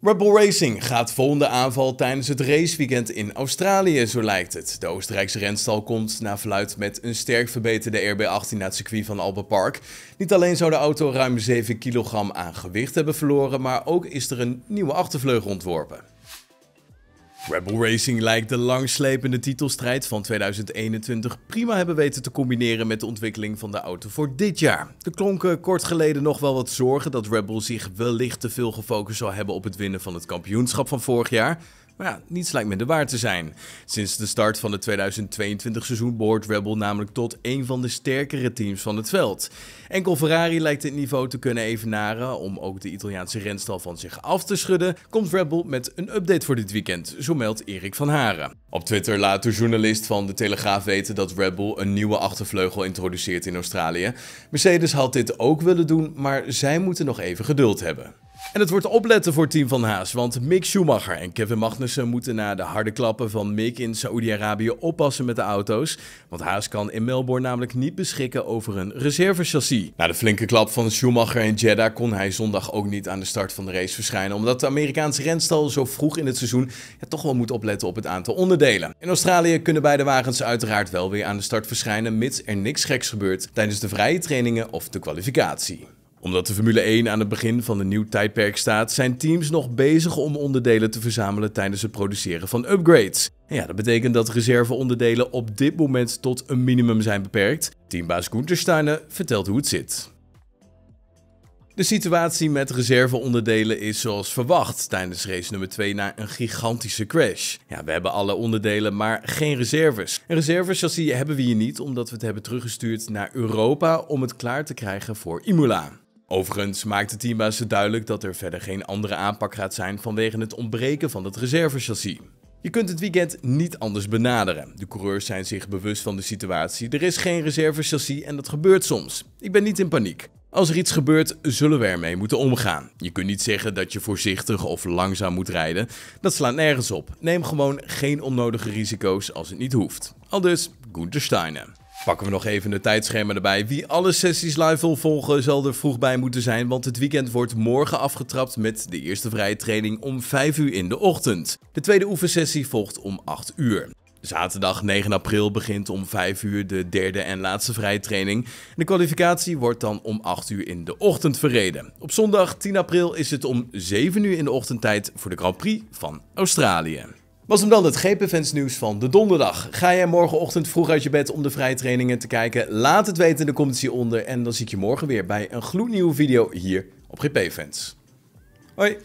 Rebel Racing gaat volgende aanval tijdens het raceweekend in Australië, zo lijkt het. De Oostenrijkse renstal komt na verluid met een sterk verbeterde RB18 naar het circuit van Alba Park. Niet alleen zou de auto ruim 7 kilogram aan gewicht hebben verloren, maar ook is er een nieuwe achtervleugel ontworpen. Rebel Racing lijkt de langslepende titelstrijd van 2021 prima hebben weten te combineren met de ontwikkeling van de auto voor dit jaar. Er klonken kort geleden nog wel wat zorgen dat Rebel zich wellicht te veel gefocust zal hebben op het winnen van het kampioenschap van vorig jaar. Maar ja, niets lijkt minder waar te zijn. Sinds de start van het 2022 seizoen behoort Rebel namelijk tot een van de sterkere teams van het veld. Enkel Ferrari lijkt dit niveau te kunnen evenaren. Om ook de Italiaanse renstal van zich af te schudden, komt Rebel met een update voor dit weekend meldt Erik van Haren. Op Twitter laat de journalist van De Telegraaf weten dat Rebel een nieuwe achtervleugel introduceert in Australië. Mercedes had dit ook willen doen, maar zij moeten nog even geduld hebben. En het wordt opletten voor het team van Haas, want Mick Schumacher en Kevin Magnussen moeten na de harde klappen van Mick in Saoedi-Arabië oppassen met de auto's. Want Haas kan in Melbourne namelijk niet beschikken over een reservechassis. Na de flinke klap van Schumacher in Jeddah kon hij zondag ook niet aan de start van de race verschijnen. Omdat de Amerikaanse renstal zo vroeg in het seizoen ja, toch wel moet opletten op het aantal onderdelen. In Australië kunnen beide wagens uiteraard wel weer aan de start verschijnen, mits er niks geks gebeurt tijdens de vrije trainingen of de kwalificatie omdat de Formule 1 aan het begin van een nieuw tijdperk staat, zijn teams nog bezig om onderdelen te verzamelen tijdens het produceren van upgrades. En ja, dat betekent dat reserveonderdelen op dit moment tot een minimum zijn beperkt. Teambaas Steiner vertelt hoe het zit. De situatie met reserveonderdelen is zoals verwacht tijdens race nummer 2 na een gigantische crash. Ja, we hebben alle onderdelen, maar geen reserves. Een reservechassis hebben we hier niet, omdat we het hebben teruggestuurd naar Europa om het klaar te krijgen voor Imola. Overigens maakt de teambaas ze duidelijk dat er verder geen andere aanpak gaat zijn vanwege het ontbreken van het reservechassis. Je kunt het weekend niet anders benaderen. De coureurs zijn zich bewust van de situatie. Er is geen reservechassis en dat gebeurt soms. Ik ben niet in paniek. Als er iets gebeurt, zullen we ermee moeten omgaan. Je kunt niet zeggen dat je voorzichtig of langzaam moet rijden. Dat slaat nergens op. Neem gewoon geen onnodige risico's als het niet hoeft. Aldus Gunther Steiner. Pakken we nog even de tijdschema erbij. Wie alle sessies live wil volgen zal er vroeg bij moeten zijn, want het weekend wordt morgen afgetrapt met de eerste vrije training om 5 uur in de ochtend. De tweede oefensessie volgt om 8 uur. Zaterdag 9 april begint om 5 uur de derde en laatste vrije training. De kwalificatie wordt dan om 8 uur in de ochtend verreden. Op zondag 10 april is het om 7 uur in de ochtendtijd voor de Grand Prix van Australië. Was hem dan het GPFans nieuws van de donderdag. Ga jij morgenochtend vroeg uit je bed om de vrije trainingen te kijken? Laat het weten in de comments hieronder en dan zie ik je morgen weer bij een gloednieuwe video hier op GPfans. Hoi!